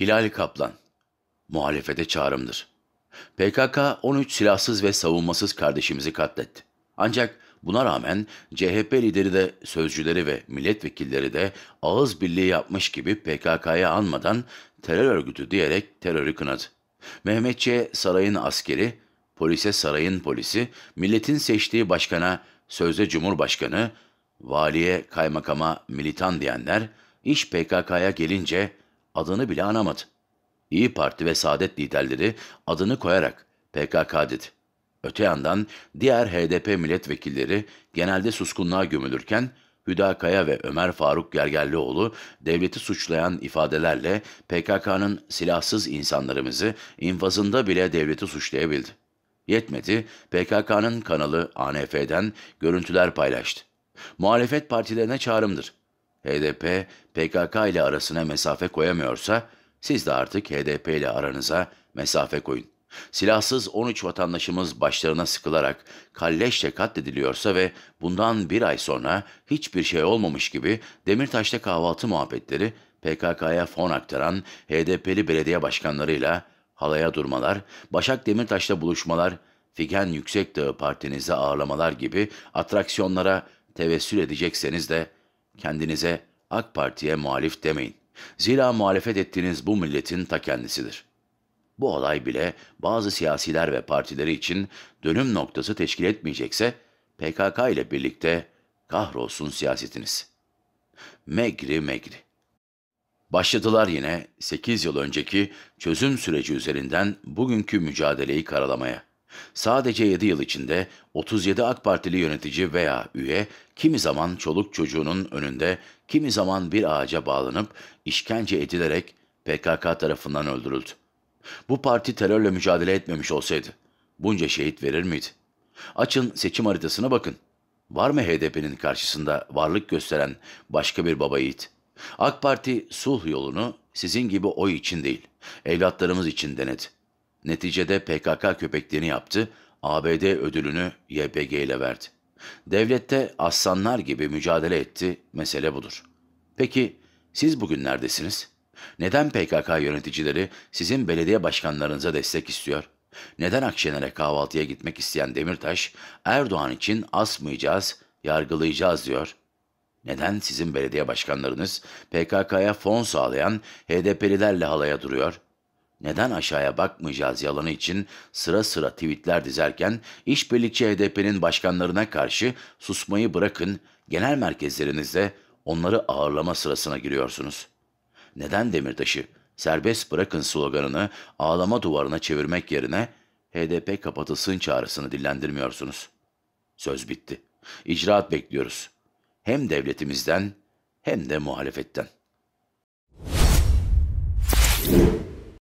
Hilal Kaplan Muhalefete çağrımdır. PKK 13 silahsız ve savunmasız kardeşimizi katletti. Ancak buna rağmen CHP lideri de sözcüleri ve milletvekilleri de ağız birliği yapmış gibi PKK'ya anmadan terör örgütü diyerek terörü kınadı. Mehmetçe sarayın askeri, polise sarayın polisi, milletin seçtiği başkana sözde cumhurbaşkanı, valiye kaymakama militan diyenler, iş PKK'ya gelince adını bile anamadı. İyi Parti ve Saadet liderleri adını koyarak PKK dedi. Öte yandan diğer HDP milletvekilleri genelde suskunluğa gömülürken Hüdakaya ve Ömer Faruk Gergerlioğlu devleti suçlayan ifadelerle PKK'nın silahsız insanlarımızı infazında bile devleti suçlayabildi. Yetmedi, PKK'nın kanalı ANF'den görüntüler paylaştı. Muhalefet partilerine çağrımdır. HDP, PKK ile arasına mesafe koyamıyorsa, siz de artık HDP ile aranıza mesafe koyun. Silahsız 13 vatandaşımız başlarına sıkılarak kalleşle katlediliyorsa ve bundan bir ay sonra hiçbir şey olmamış gibi Demirtaş'ta kahvaltı muhabbetleri PKK'ya fon aktaran HDP'li belediye başkanlarıyla halaya durmalar, Başak Demirtaş'ta buluşmalar, Figen Yüksekdağ partinize ağırlamalar gibi atraksiyonlara tevessül edecekseniz de Kendinize AK Parti'ye muhalif demeyin. Zira muhalefet ettiğiniz bu milletin ta kendisidir. Bu olay bile bazı siyasiler ve partileri için dönüm noktası teşkil etmeyecekse PKK ile birlikte kahrolsun siyasetiniz. Megri Megri Başladılar yine 8 yıl önceki çözüm süreci üzerinden bugünkü mücadeleyi karalamaya. Sadece 7 yıl içinde 37 AK Partili yönetici veya üye kimi zaman çoluk çocuğunun önünde, kimi zaman bir ağaca bağlanıp işkence edilerek PKK tarafından öldürüldü. Bu parti terörle mücadele etmemiş olsaydı bunca şehit verir miydi? Açın seçim haritasına bakın. Var mı HDP'nin karşısında varlık gösteren başka bir baba yiğit? AK Parti sulh yolunu sizin gibi oy için değil, evlatlarımız için denedi. Neticede PKK köpeklerini yaptı, ABD ödülünü YPG ile verdi. Devlette aslanlar gibi mücadele etti, mesele budur. Peki siz bugün neredesiniz? Neden PKK yöneticileri sizin belediye başkanlarınıza destek istiyor? Neden Akşener'e kahvaltıya gitmek isteyen Demirtaş, Erdoğan için asmayacağız, yargılayacağız diyor? Neden sizin belediye başkanlarınız PKK'ya fon sağlayan HDP'lilerle halaya duruyor? neden aşağıya bakmayacağız yalanı için sıra sıra tweetler dizerken işbirlikçi HDP'nin başkanlarına karşı susmayı bırakın genel merkezlerinizde onları ağırlama sırasına giriyorsunuz. Neden Demirtaş'ı serbest bırakın sloganını ağlama duvarına çevirmek yerine HDP kapatılsın çağrısını dillendirmiyorsunuz? Söz bitti. İcraat bekliyoruz. Hem devletimizden hem de muhalefetten.